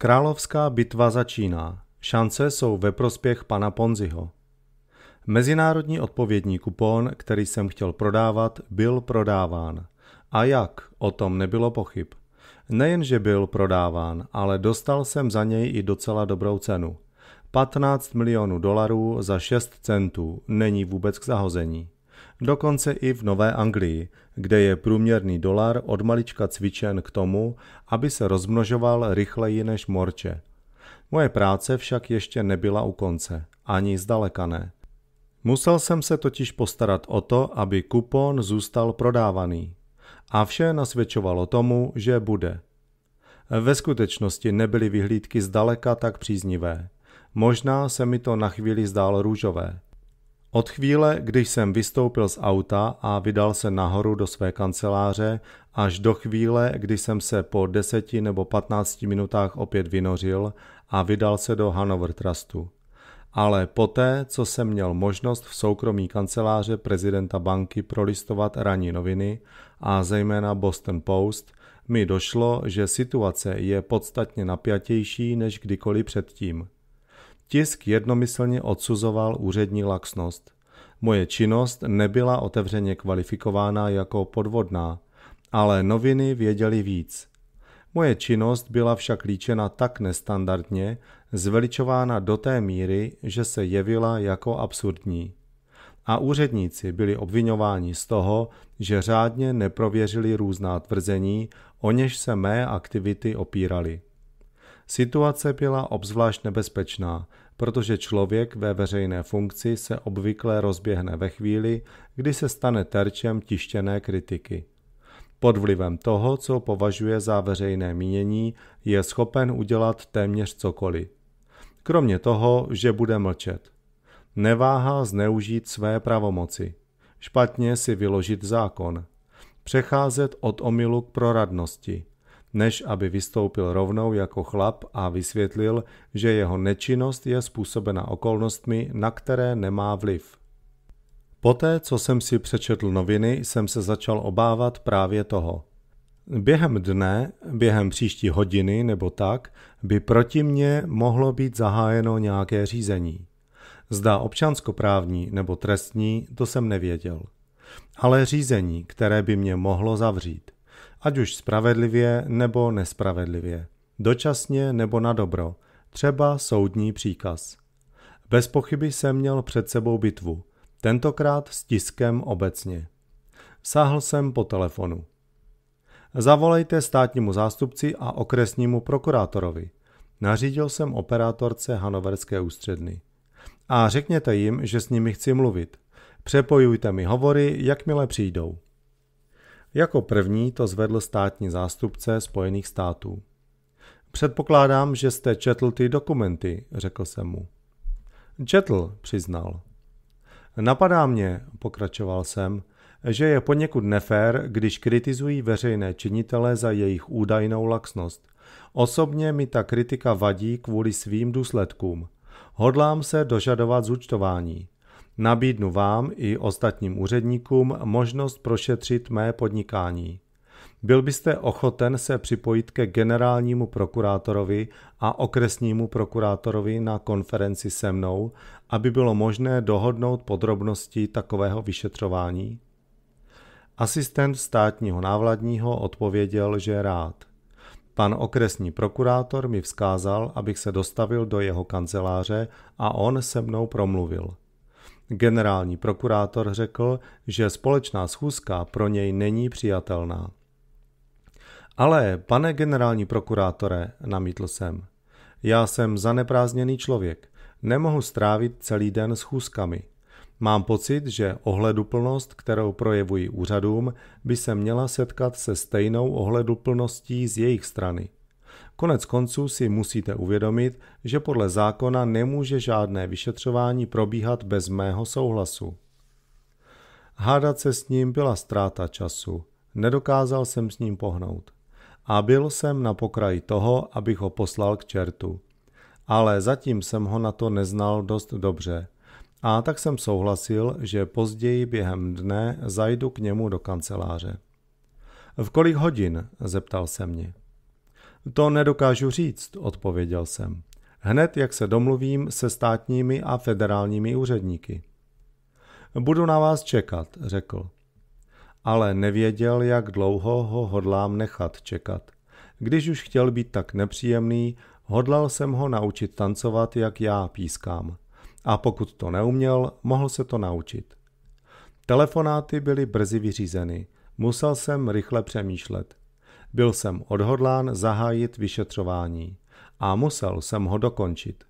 Královská bitva začíná. Šance jsou ve prospěch pana Ponziho. Mezinárodní odpovědní kupon, který jsem chtěl prodávat, byl prodáván. A jak, o tom nebylo pochyb. Nejenže byl prodáván, ale dostal jsem za něj i docela dobrou cenu. 15 milionů dolarů za 6 centů není vůbec k zahození dokonce i v Nové Anglii, kde je průměrný dolar od malička cvičen k tomu, aby se rozmnožoval rychleji než morče. Moje práce však ještě nebyla u konce, ani zdaleka ne. Musel jsem se totiž postarat o to, aby kupon zůstal prodávaný. A vše nasvědčovalo tomu, že bude. Ve skutečnosti nebyly vyhlídky zdaleka tak příznivé. Možná se mi to na chvíli zdálo růžové. Od chvíle, když jsem vystoupil z auta a vydal se nahoru do své kanceláře, až do chvíle, kdy jsem se po deseti nebo patnácti minutách opět vynořil a vydal se do Hanover Trustu. Ale poté, co jsem měl možnost v soukromí kanceláře prezidenta banky prolistovat ranní noviny a zejména Boston Post, mi došlo, že situace je podstatně napjatější než kdykoliv předtím – Tisk jednomyslně odsuzoval úřední laxnost. Moje činnost nebyla otevřeně kvalifikována jako podvodná, ale noviny věděly víc. Moje činnost byla však líčena tak nestandardně, zveličována do té míry, že se jevila jako absurdní. A úředníci byli obvinováni z toho, že řádně neprověřili různá tvrzení, o něž se mé aktivity opíraly. Situace byla obzvlášť nebezpečná, protože člověk ve veřejné funkci se obvykle rozběhne ve chvíli, kdy se stane terčem tištěné kritiky. Pod vlivem toho, co považuje za veřejné mínění, je schopen udělat téměř cokoliv. Kromě toho, že bude mlčet. Neváhá zneužít své pravomoci. Špatně si vyložit zákon. Přecházet od omilu k proradnosti – než aby vystoupil rovnou jako chlap a vysvětlil, že jeho nečinnost je způsobena okolnostmi, na které nemá vliv. Poté, co jsem si přečetl noviny, jsem se začal obávat právě toho. Během dne, během příští hodiny nebo tak, by proti mně mohlo být zahájeno nějaké řízení. Zda občanskoprávní nebo trestní, to jsem nevěděl. Ale řízení, které by mě mohlo zavřít ať už spravedlivě nebo nespravedlivě, dočasně nebo na dobro, třeba soudní příkaz. Bez pochyby jsem měl před sebou bitvu, tentokrát s tiskem obecně. Sáhl jsem po telefonu. Zavolejte státnímu zástupci a okresnímu prokurátorovi. Nařídil jsem operátorce Hanoverské ústředny. A řekněte jim, že s nimi chci mluvit. Přepojujte mi hovory, jakmile přijdou. Jako první to zvedl státní zástupce Spojených států. Předpokládám, že jste četl ty dokumenty, řekl jsem mu. Četl, přiznal. Napadá mě, pokračoval jsem, že je poněkud nefér, když kritizují veřejné činitele za jejich údajnou laxnost. Osobně mi ta kritika vadí kvůli svým důsledkům. Hodlám se dožadovat zúčtování. Nabídnu vám i ostatním úředníkům možnost prošetřit mé podnikání. Byl byste ochoten se připojit ke generálnímu prokurátorovi a okresnímu prokurátorovi na konferenci se mnou, aby bylo možné dohodnout podrobnosti takového vyšetřování? Asistent státního návladního odpověděl, že rád. Pan okresní prokurátor mi vzkázal, abych se dostavil do jeho kanceláře a on se mnou promluvil. Generální prokurátor řekl, že společná schůzka pro něj není přijatelná. Ale, pane generální prokurátore, namítl jsem, já jsem zaneprázdněný člověk, nemohu strávit celý den schůzkami. Mám pocit, že ohleduplnost, kterou projevují úřadům, by se měla setkat se stejnou ohleduplností z jejich strany. Konec konců si musíte uvědomit, že podle zákona nemůže žádné vyšetřování probíhat bez mého souhlasu. Hádat se s ním byla ztráta času. Nedokázal jsem s ním pohnout. A byl jsem na pokraji toho, abych ho poslal k čertu. Ale zatím jsem ho na to neznal dost dobře. A tak jsem souhlasil, že později během dne zajdu k němu do kanceláře. V kolik hodin? zeptal se mě. To nedokážu říct, odpověděl jsem. Hned, jak se domluvím se státními a federálními úředníky. Budu na vás čekat, řekl. Ale nevěděl, jak dlouho ho hodlám nechat čekat. Když už chtěl být tak nepříjemný, hodlal jsem ho naučit tancovat, jak já pískám. A pokud to neuměl, mohl se to naučit. Telefonáty byly brzy vyřízeny. Musel jsem rychle přemýšlet. Byl jsem odhodlán zahájit vyšetřování a musel jsem ho dokončit.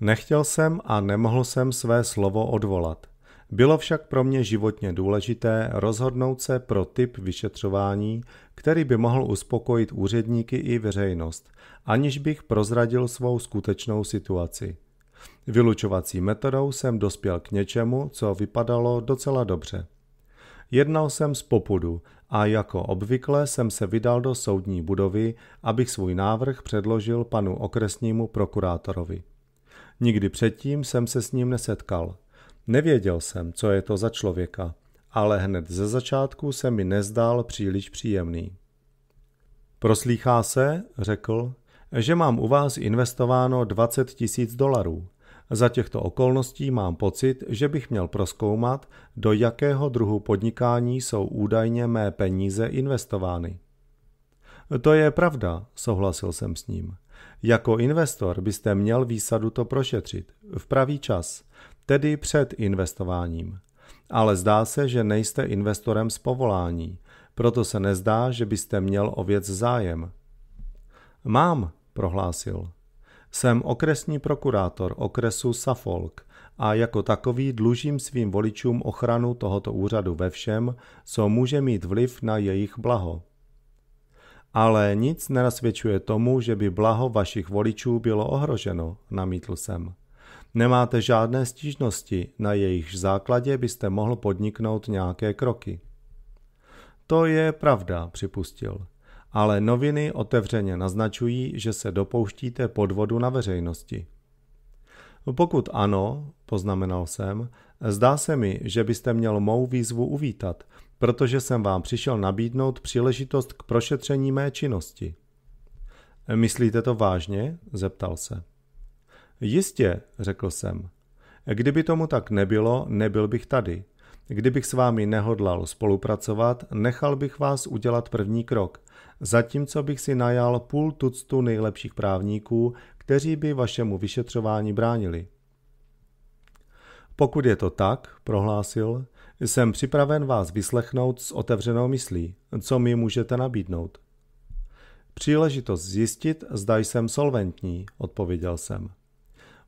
Nechtěl jsem a nemohl jsem své slovo odvolat. Bylo však pro mě životně důležité rozhodnout se pro typ vyšetřování, který by mohl uspokojit úředníky i veřejnost, aniž bych prozradil svou skutečnou situaci. Vylučovací metodou jsem dospěl k něčemu, co vypadalo docela dobře. Jednal jsem z popudu a jako obvykle jsem se vydal do soudní budovy, abych svůj návrh předložil panu okresnímu prokurátorovi. Nikdy předtím jsem se s ním nesetkal. Nevěděl jsem, co je to za člověka, ale hned ze začátku se mi nezdál příliš příjemný. Proslýchá se, řekl, že mám u vás investováno 20 tisíc dolarů. Za těchto okolností mám pocit, že bych měl proskoumat, do jakého druhu podnikání jsou údajně mé peníze investovány. To je pravda, souhlasil jsem s ním. Jako investor byste měl výsadu to prošetřit v pravý čas, tedy před investováním. Ale zdá se, že nejste investorem z povolání, proto se nezdá, že byste měl o věc zájem. Mám, prohlásil. Jsem okresní prokurátor okresu Suffolk a jako takový dlužím svým voličům ochranu tohoto úřadu ve všem, co může mít vliv na jejich blaho. Ale nic nenasvědčuje tomu, že by blaho vašich voličů bylo ohroženo, namítl jsem. Nemáte žádné stížnosti, na jejich základě byste mohl podniknout nějaké kroky. To je pravda, připustil ale noviny otevřeně naznačují, že se dopouštíte podvodu na veřejnosti. Pokud ano, poznamenal jsem, zdá se mi, že byste měl mou výzvu uvítat, protože jsem vám přišel nabídnout příležitost k prošetření mé činnosti. Myslíte to vážně? zeptal se. Jistě, řekl jsem. Kdyby tomu tak nebylo, nebyl bych tady. Kdybych s vámi nehodlal spolupracovat, nechal bych vás udělat první krok zatímco bych si najal půl tuctu nejlepších právníků, kteří by vašemu vyšetřování bránili. Pokud je to tak, prohlásil, jsem připraven vás vyslechnout s otevřenou myslí, co mi můžete nabídnout. Příležitost zjistit, zda jsem solventní, odpověděl jsem.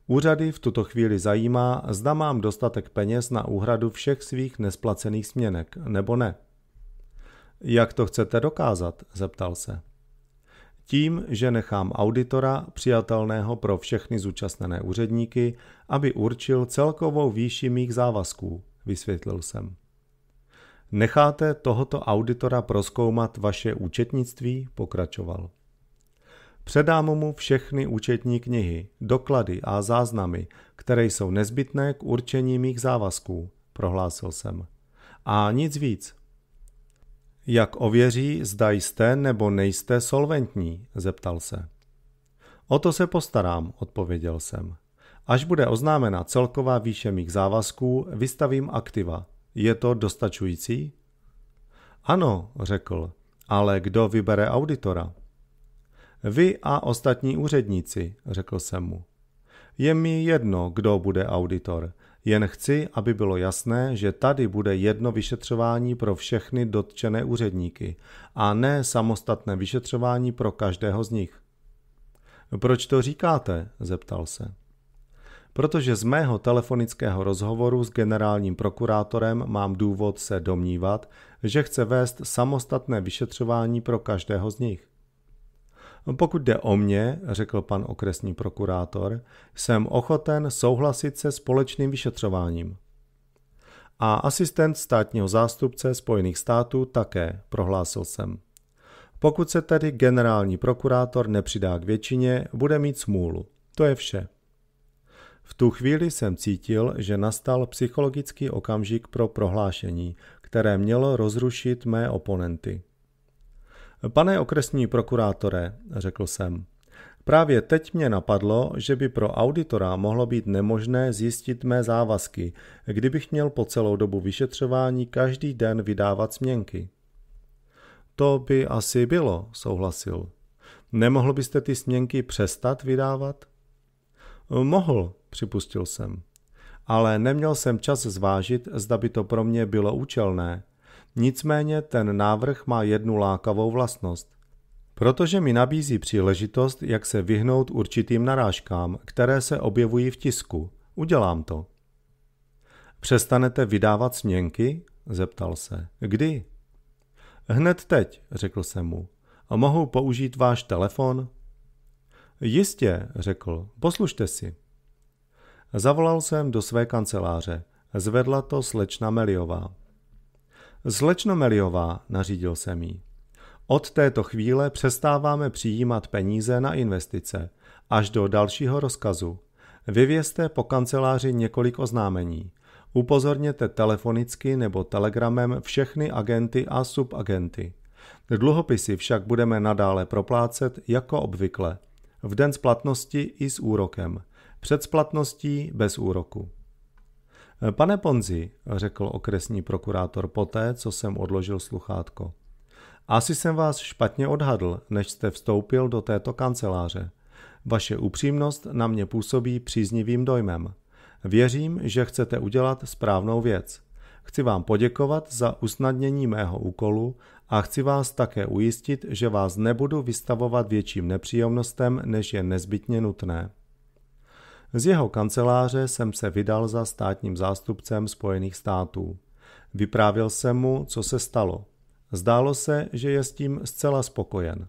Úřady v tuto chvíli zajímá, zda mám dostatek peněz na úhradu všech svých nesplacených směnek, nebo ne. Jak to chcete dokázat? zeptal se. Tím, že nechám auditora přijatelného pro všechny zúčastněné úředníky, aby určil celkovou výši mých závazků, vysvětlil jsem. Necháte tohoto auditora proskoumat vaše účetnictví? pokračoval. Předám mu všechny účetní knihy, doklady a záznamy, které jsou nezbytné k určení mých závazků, prohlásil jsem. A nic víc. Jak ověří, zda jste nebo nejste solventní? zeptal se. O to se postarám, odpověděl jsem. Až bude oznámena celková výše mých závazků, vystavím aktiva. Je to dostačující? Ano, řekl, ale kdo vybere auditora? Vy a ostatní úředníci, řekl jsem mu. Je mi jedno, kdo bude auditor. Jen chci, aby bylo jasné, že tady bude jedno vyšetřování pro všechny dotčené úředníky a ne samostatné vyšetřování pro každého z nich. Proč to říkáte? zeptal se. Protože z mého telefonického rozhovoru s generálním prokurátorem mám důvod se domnívat, že chce vést samostatné vyšetřování pro každého z nich. Pokud jde o mě, řekl pan okresní prokurátor, jsem ochoten souhlasit se společným vyšetřováním. A asistent státního zástupce Spojených států také, prohlásil jsem. Pokud se tedy generální prokurátor nepřidá k většině, bude mít smůlu. To je vše. V tu chvíli jsem cítil, že nastal psychologický okamžik pro prohlášení, které mělo rozrušit mé oponenty. Pane okresní prokurátore, řekl jsem, právě teď mě napadlo, že by pro auditora mohlo být nemožné zjistit mé závazky, kdybych měl po celou dobu vyšetřování každý den vydávat směnky. To by asi bylo, souhlasil. Nemohl byste ty směnky přestat vydávat? Mohl, připustil jsem. Ale neměl jsem čas zvážit, zda by to pro mě bylo účelné. Nicméně ten návrh má jednu lákavou vlastnost. Protože mi nabízí příležitost, jak se vyhnout určitým narážkám, které se objevují v tisku. Udělám to. Přestanete vydávat směnky? zeptal se. Kdy? Hned teď, řekl jsem mu. Mohu použít váš telefon? Jistě, řekl. Poslušte si. Zavolal jsem do své kanceláře. Zvedla to slečna Meliová. Zlečno Meliová, nařídil jsem jí. Od této chvíle přestáváme přijímat peníze na investice, až do dalšího rozkazu. Vyvězte po kanceláři několik oznámení. Upozorněte telefonicky nebo telegramem všechny agenty a subagenty. Dluhopisy však budeme nadále proplácet jako obvykle. V den splatnosti i s úrokem. Před splatností bez úroku. Pane Ponzi, řekl okresní prokurátor poté, co jsem odložil sluchátko. Asi jsem vás špatně odhadl, než jste vstoupil do této kanceláře. Vaše upřímnost na mě působí příznivým dojmem. Věřím, že chcete udělat správnou věc. Chci vám poděkovat za usnadnění mého úkolu a chci vás také ujistit, že vás nebudu vystavovat větším nepříjemnostem, než je nezbytně nutné. Z jeho kanceláře jsem se vydal za státním zástupcem Spojených států. Vyprávěl jsem mu, co se stalo. Zdálo se, že je s tím zcela spokojen.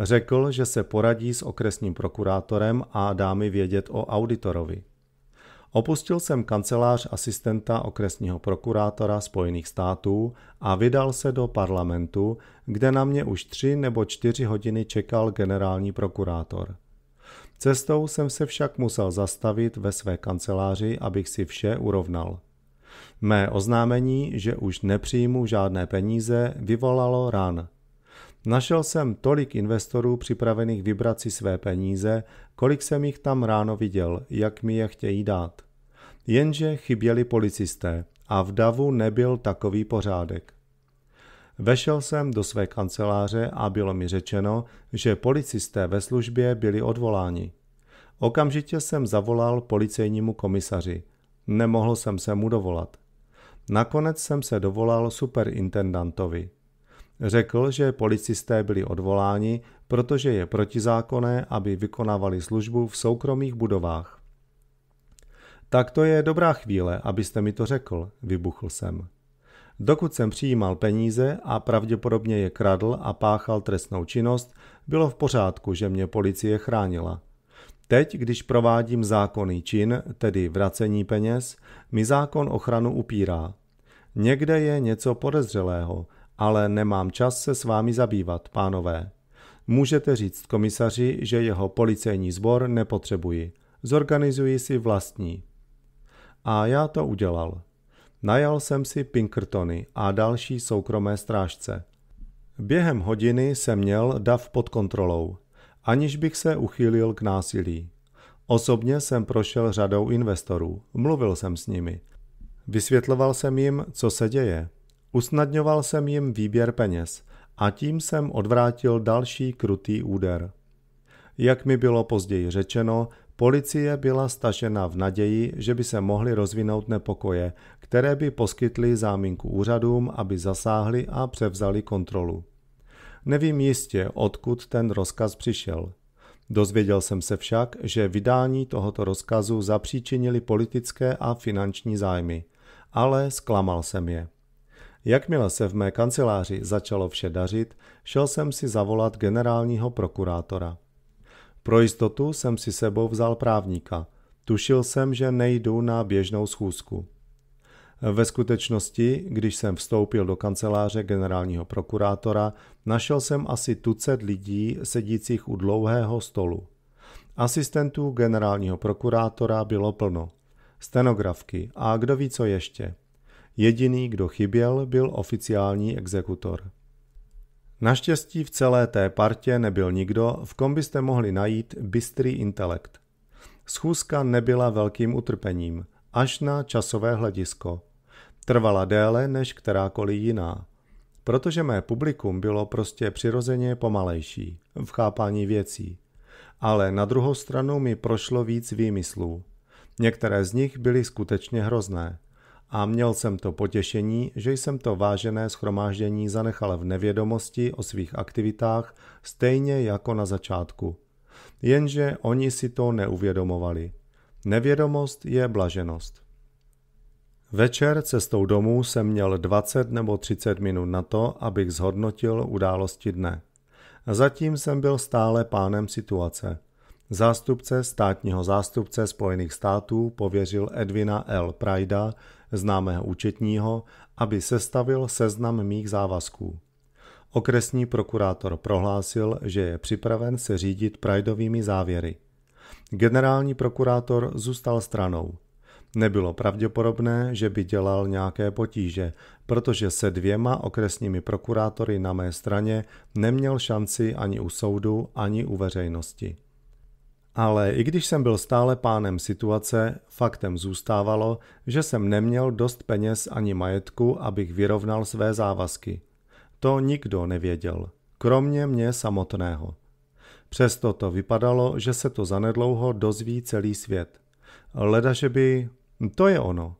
Řekl, že se poradí s okresním prokurátorem a dá mi vědět o auditorovi. Opustil jsem kancelář asistenta okresního prokurátora Spojených států a vydal se do parlamentu, kde na mě už tři nebo čtyři hodiny čekal generální prokurátor. Cestou jsem se však musel zastavit ve své kanceláři, abych si vše urovnal. Mé oznámení, že už nepřijmu žádné peníze, vyvolalo ran. Našel jsem tolik investorů připravených vybrat si své peníze, kolik jsem jich tam ráno viděl, jak mi je chtějí dát. Jenže chyběli policisté a v davu nebyl takový pořádek. Vešel jsem do své kanceláře a bylo mi řečeno, že policisté ve službě byli odvoláni. Okamžitě jsem zavolal policejnímu komisaři. Nemohl jsem se mu dovolat. Nakonec jsem se dovolal superintendantovi. Řekl, že policisté byli odvoláni, protože je protizákonné, aby vykonávali službu v soukromých budovách. Tak to je dobrá chvíle, abyste mi to řekl, vybuchl jsem. Dokud jsem přijímal peníze a pravděpodobně je kradl a páchal trestnou činnost, bylo v pořádku, že mě policie chránila. Teď, když provádím zákonný čin, tedy vracení peněz, mi zákon ochranu upírá. Někde je něco podezřelého, ale nemám čas se s vámi zabývat, pánové. Můžete říct komisaři, že jeho policejní sbor nepotřebuji. Zorganizuji si vlastní. A já to udělal. Najal jsem si Pinkertony a další soukromé strážce. Během hodiny jsem měl dav pod kontrolou, aniž bych se uchýlil k násilí. Osobně jsem prošel řadou investorů, mluvil jsem s nimi. Vysvětloval jsem jim, co se děje. Usnadňoval jsem jim výběr peněz a tím jsem odvrátil další krutý úder. Jak mi bylo později řečeno, Policie byla stažena v naději, že by se mohly rozvinout nepokoje, které by poskytly záminku úřadům, aby zasáhli a převzali kontrolu. Nevím jistě, odkud ten rozkaz přišel. Dozvěděl jsem se však, že vydání tohoto rozkazu zapříčinili politické a finanční zájmy, ale zklamal jsem je. Jakmile se v mé kanceláři začalo vše dařit, šel jsem si zavolat generálního prokurátora. Pro jistotu jsem si sebou vzal právníka. Tušil jsem, že nejdu na běžnou schůzku. Ve skutečnosti, když jsem vstoupil do kanceláře generálního prokurátora, našel jsem asi tucet lidí sedících u dlouhého stolu. Asistentů generálního prokurátora bylo plno. Stenografky a kdo ví co ještě. Jediný, kdo chyběl, byl oficiální exekutor. Naštěstí v celé té partě nebyl nikdo, v kom byste mohli najít bystrý intelekt. Schůzka nebyla velkým utrpením, až na časové hledisko. Trvala déle než kterákoliv jiná. Protože mé publikum bylo prostě přirozeně pomalejší v chápání věcí. Ale na druhou stranu mi prošlo víc výmyslů. Některé z nich byly skutečně hrozné a měl jsem to potěšení, že jsem to vážené schromáždění zanechal v nevědomosti o svých aktivitách stejně jako na začátku. Jenže oni si to neuvědomovali. Nevědomost je blaženost. Večer cestou domů jsem měl 20 nebo 30 minut na to, abych zhodnotil události dne. Zatím jsem byl stále pánem situace – Zástupce státního zástupce Spojených států pověřil Edvina L. Prida, známého účetního, aby sestavil seznam mých závazků. Okresní prokurátor prohlásil, že je připraven se řídit Pridovými závěry. Generální prokurátor zůstal stranou. Nebylo pravděpodobné, že by dělal nějaké potíže, protože se dvěma okresními prokurátory na mé straně neměl šanci ani u soudu, ani u veřejnosti. Ale i když jsem byl stále pánem situace, faktem zůstávalo, že jsem neměl dost peněz ani majetku, abych vyrovnal své závazky. To nikdo nevěděl, kromě mě samotného. Přesto to vypadalo, že se to zanedlouho dozví celý svět. Leda, že by... To je ono.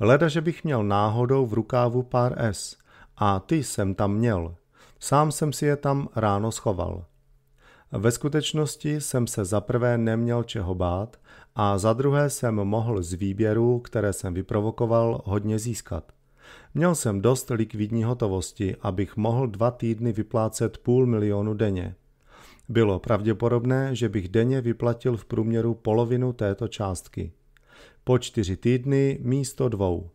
Leda, že bych měl náhodou v rukávu pár S. A ty jsem tam měl. Sám jsem si je tam ráno schoval. Ve skutečnosti jsem se za prvé neměl čeho bát a za druhé jsem mohl z výběru, které jsem vyprovokoval, hodně získat. Měl jsem dost likvidní hotovosti, abych mohl dva týdny vyplácet půl milionu denně. Bylo pravděpodobné, že bych denně vyplatil v průměru polovinu této částky. Po čtyři týdny místo dvou.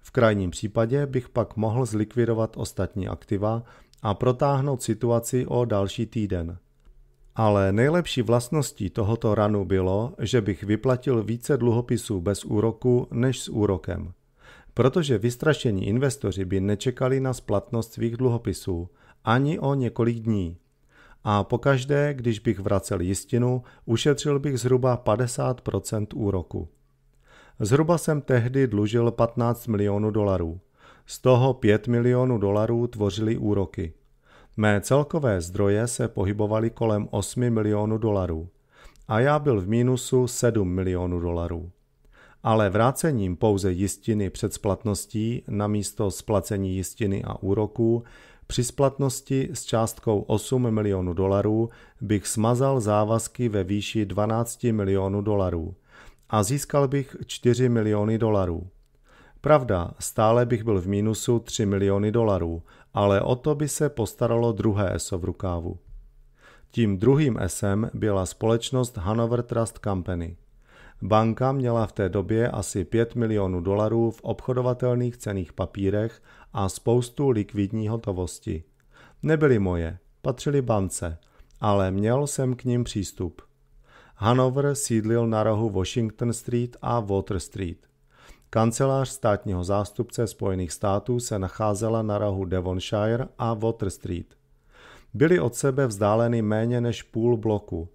V krajním případě bych pak mohl zlikvidovat ostatní aktiva a protáhnout situaci o další týden. Ale nejlepší vlastností tohoto ranu bylo, že bych vyplatil více dluhopisů bez úroku než s úrokem. Protože vystrašení investoři by nečekali na splatnost svých dluhopisů ani o několik dní. A pokaždé, když bych vracel jistinu, ušetřil bych zhruba 50 úroku. Zhruba jsem tehdy dlužil 15 milionů dolarů. Z toho 5 milionů dolarů tvořily úroky. Mé celkové zdroje se pohybovaly kolem 8 milionů dolarů a já byl v mínusu 7 milionů dolarů. Ale vrácením pouze jistiny před splatností na místo splacení jistiny a úroků při splatnosti s částkou 8 milionů dolarů bych smazal závazky ve výši 12 milionů dolarů a získal bych 4 miliony dolarů. Pravda, stále bych byl v mínusu 3 miliony dolarů, ale o to by se postaralo druhé ESO v rukávu. Tím druhým SM byla společnost Hanover Trust Company. Banka měla v té době asi 5 milionů dolarů v obchodovatelných cených papírech a spoustu likvidní hotovosti. Nebyly moje, patřily bance, ale měl jsem k ním přístup. Hanover sídlil na rohu Washington Street a Water Street – Kancelář státního zástupce Spojených států se nacházela na rahu Devonshire a Water Street. Byly od sebe vzdáleny méně než půl bloku.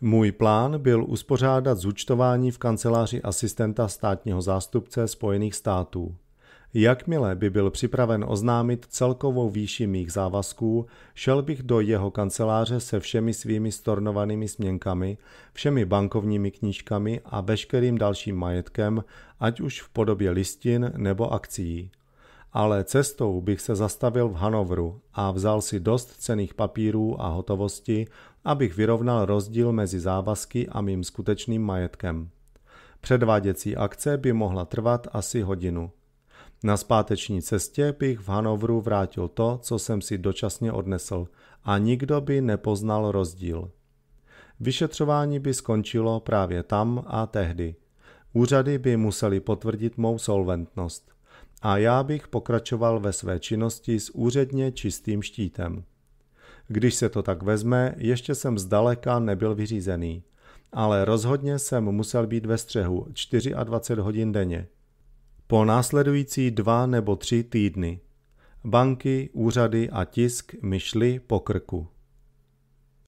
Můj plán byl uspořádat zúčtování v kanceláři asistenta státního zástupce Spojených států. Jakmile by byl připraven oznámit celkovou výši mých závazků, šel bych do jeho kanceláře se všemi svými stornovanými směnkami, všemi bankovními knížkami a veškerým dalším majetkem, ať už v podobě listin nebo akcí. Ale cestou bych se zastavil v Hanovru a vzal si dost cených papírů a hotovosti, abych vyrovnal rozdíl mezi závazky a mým skutečným majetkem. Předváděcí akce by mohla trvat asi hodinu. Na zpáteční cestě bych v Hanovru vrátil to, co jsem si dočasně odnesl a nikdo by nepoznal rozdíl. Vyšetřování by skončilo právě tam a tehdy. Úřady by museli potvrdit mou solventnost a já bych pokračoval ve své činnosti s úředně čistým štítem. Když se to tak vezme, ještě jsem zdaleka nebyl vyřízený, ale rozhodně jsem musel být ve střehu 24 hodin denně – po následující dva nebo tři týdny banky, úřady a tisk myšly po krku.